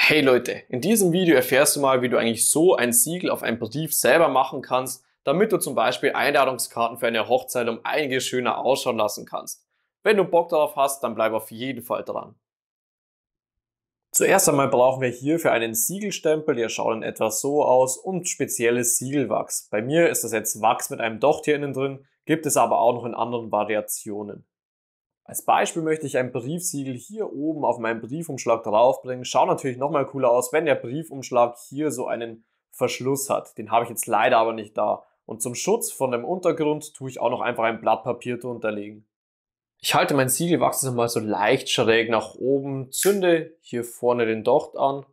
Hey Leute, in diesem Video erfährst du mal, wie du eigentlich so ein Siegel auf einen Brief selber machen kannst, damit du zum Beispiel Einladungskarten für eine Hochzeit um einige schöner ausschauen lassen kannst. Wenn du Bock darauf hast, dann bleib auf jeden Fall dran. Zuerst einmal brauchen wir hierfür einen Siegelstempel, der schaut in etwa so aus und spezielles Siegelwachs. Bei mir ist das jetzt Wachs mit einem Docht hier innen drin, gibt es aber auch noch in anderen Variationen. Als Beispiel möchte ich ein Briefsiegel hier oben auf meinen Briefumschlag draufbringen. Schaut natürlich nochmal cooler aus, wenn der Briefumschlag hier so einen Verschluss hat. Den habe ich jetzt leider aber nicht da. Und zum Schutz von dem Untergrund tue ich auch noch einfach ein Blatt Papier drunter legen. Ich halte mein Siegelwachs jetzt mal so leicht schräg nach oben, zünde hier vorne den Docht an.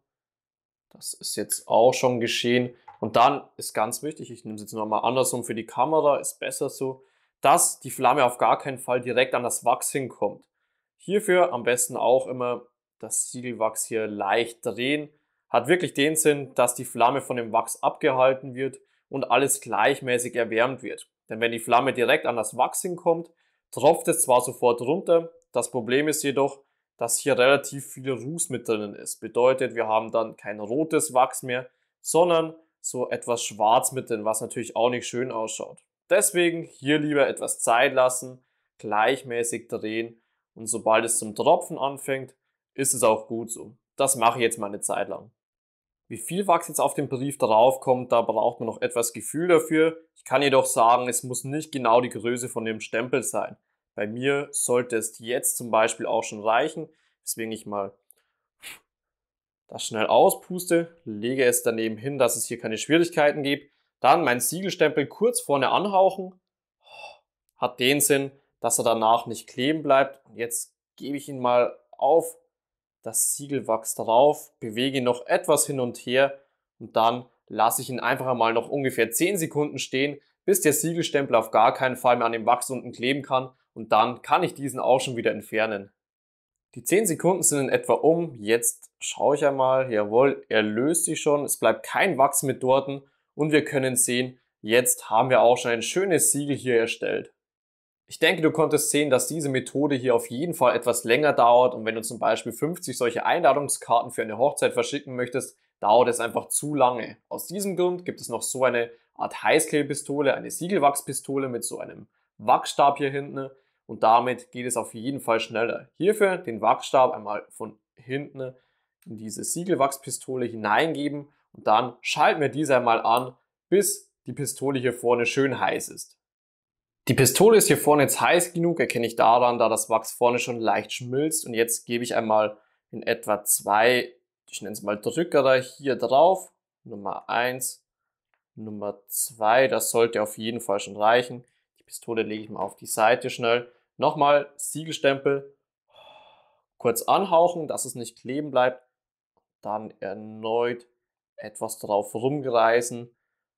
Das ist jetzt auch schon geschehen. Und dann ist ganz wichtig, ich nehme es jetzt nochmal andersrum für die Kamera, ist besser so dass die Flamme auf gar keinen Fall direkt an das Wachs hinkommt. Hierfür am besten auch immer das Siegelwachs hier leicht drehen. Hat wirklich den Sinn, dass die Flamme von dem Wachs abgehalten wird und alles gleichmäßig erwärmt wird. Denn wenn die Flamme direkt an das Wachs hinkommt, tropft es zwar sofort runter, das Problem ist jedoch, dass hier relativ viel Ruß mit drinnen ist. Bedeutet, wir haben dann kein rotes Wachs mehr, sondern so etwas schwarz mit drin, was natürlich auch nicht schön ausschaut. Deswegen hier lieber etwas Zeit lassen, gleichmäßig drehen und sobald es zum Tropfen anfängt, ist es auch gut so. Das mache ich jetzt mal eine Zeit lang. Wie viel Wachs jetzt auf dem Brief drauf kommt, da braucht man noch etwas Gefühl dafür. Ich kann jedoch sagen, es muss nicht genau die Größe von dem Stempel sein. Bei mir sollte es jetzt zum Beispiel auch schon reichen, deswegen ich mal das schnell auspuste, lege es daneben hin, dass es hier keine Schwierigkeiten gibt dann meinen Siegelstempel kurz vorne anhauchen. Hat den Sinn, dass er danach nicht kleben bleibt. Und jetzt gebe ich ihn mal auf das Siegelwachs drauf, bewege ihn noch etwas hin und her und dann lasse ich ihn einfach einmal noch ungefähr 10 Sekunden stehen, bis der Siegelstempel auf gar keinen Fall mehr an dem Wachs unten kleben kann und dann kann ich diesen auch schon wieder entfernen. Die 10 Sekunden sind in etwa um, jetzt schaue ich einmal, jawohl, er löst sich schon, es bleibt kein Wachs mit dorten und wir können sehen, jetzt haben wir auch schon ein schönes Siegel hier erstellt. Ich denke, du konntest sehen, dass diese Methode hier auf jeden Fall etwas länger dauert und wenn du zum Beispiel 50 solche Einladungskarten für eine Hochzeit verschicken möchtest, dauert es einfach zu lange. Aus diesem Grund gibt es noch so eine Art Heißklebepistole, eine Siegelwachspistole mit so einem Wachsstab hier hinten und damit geht es auf jeden Fall schneller. Hierfür den Wachsstab einmal von hinten in diese Siegelwachspistole hineingeben und dann schalten wir diese einmal an, bis die Pistole hier vorne schön heiß ist. Die Pistole ist hier vorne jetzt heiß genug, erkenne ich daran, da das Wachs vorne schon leicht schmilzt. Und jetzt gebe ich einmal in etwa zwei, ich nenne es mal Drücker hier drauf. Nummer eins, Nummer zwei, das sollte auf jeden Fall schon reichen. Die Pistole lege ich mal auf die Seite schnell. Nochmal Siegelstempel, kurz anhauchen, dass es nicht kleben bleibt. Dann erneut etwas drauf rumreißen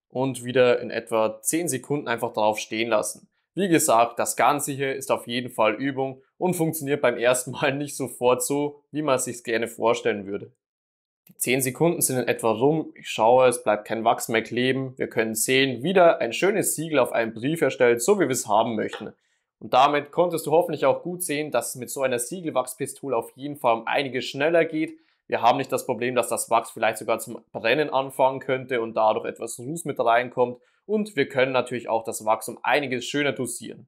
und wieder in etwa 10 Sekunden einfach drauf stehen lassen. Wie gesagt, das Ganze hier ist auf jeden Fall Übung und funktioniert beim ersten Mal nicht sofort so, wie man es sich gerne vorstellen würde. Die 10 Sekunden sind in etwa rum, ich schaue, es bleibt kein Wachs mehr kleben. Wir können sehen, wieder ein schönes Siegel auf einem Brief erstellt, so wie wir es haben möchten. Und damit konntest du hoffentlich auch gut sehen, dass es mit so einer Siegelwachspistole auf jeden Fall um einiges schneller geht wir haben nicht das Problem, dass das Wachs vielleicht sogar zum Brennen anfangen könnte und dadurch etwas Ruß mit reinkommt. Und wir können natürlich auch das Wachs um einiges schöner dosieren.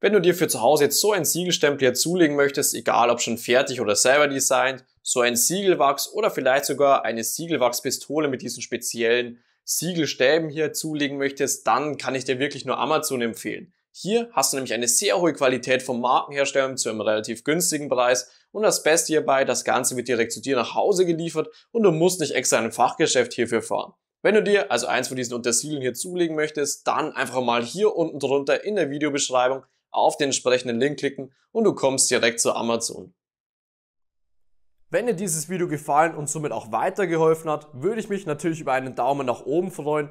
Wenn du dir für zu Hause jetzt so ein Siegelstempel hier zulegen möchtest, egal ob schon fertig oder selber designt, so ein Siegelwachs oder vielleicht sogar eine Siegelwachspistole mit diesen speziellen Siegelstäben hier zulegen möchtest, dann kann ich dir wirklich nur Amazon empfehlen. Hier hast du nämlich eine sehr hohe Qualität vom Markenhersteller zu einem relativ günstigen Preis und das Beste hierbei, das Ganze wird direkt zu dir nach Hause geliefert und du musst nicht extra in ein Fachgeschäft hierfür fahren. Wenn du dir also eins von diesen Untersilien hier zulegen möchtest, dann einfach mal hier unten drunter in der Videobeschreibung auf den entsprechenden Link klicken und du kommst direkt zu Amazon. Wenn dir dieses Video gefallen und somit auch weitergeholfen hat, würde ich mich natürlich über einen Daumen nach oben freuen